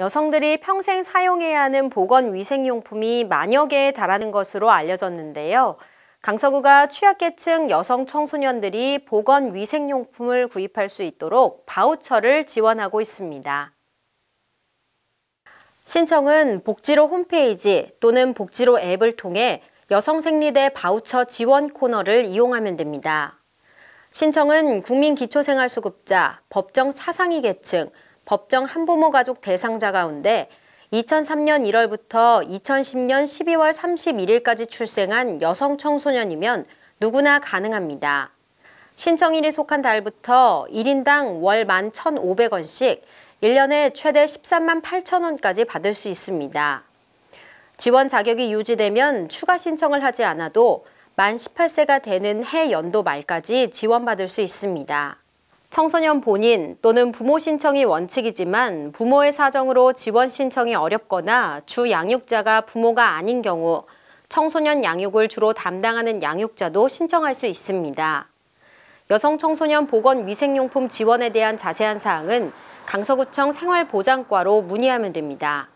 여성들이 평생 사용해야 하는 보건 위생용품이 만여 개에 달하는 것으로 알려졌는데요. 강서구가 취약계층 여성 청소년들이 보건 위생용품을 구입할 수 있도록 바우처를 지원하고 있습니다. 신청은 복지로 홈페이지 또는 복지로 앱을 통해 여성생리대 바우처 지원 코너를 이용하면 됩니다. 신청은 국민기초생활수급자, 법정 차상위 계층, 법정 한부모 가족 대상자 가운데 2003년 1월부터 2010년 12월 31일까지 출생한 여성 청소년이면 누구나 가능합니다. 신청일이 속한 달부터 1인당 월 11,500원씩 1년에 최대 13만 8천원까지 받을 수 있습니다. 지원 자격이 유지되면 추가 신청을 하지 않아도 만 18세가 되는 해 연도 말까지 지원받을 수 있습니다. 청소년 본인 또는 부모 신청이 원칙이지만 부모의 사정으로 지원 신청이 어렵거나 주 양육자가 부모가 아닌 경우 청소년 양육을 주로 담당하는 양육자도 신청할 수 있습니다. 여성 청소년 보건 위생용품 지원에 대한 자세한 사항은 강서구청 생활보장과로 문의하면 됩니다.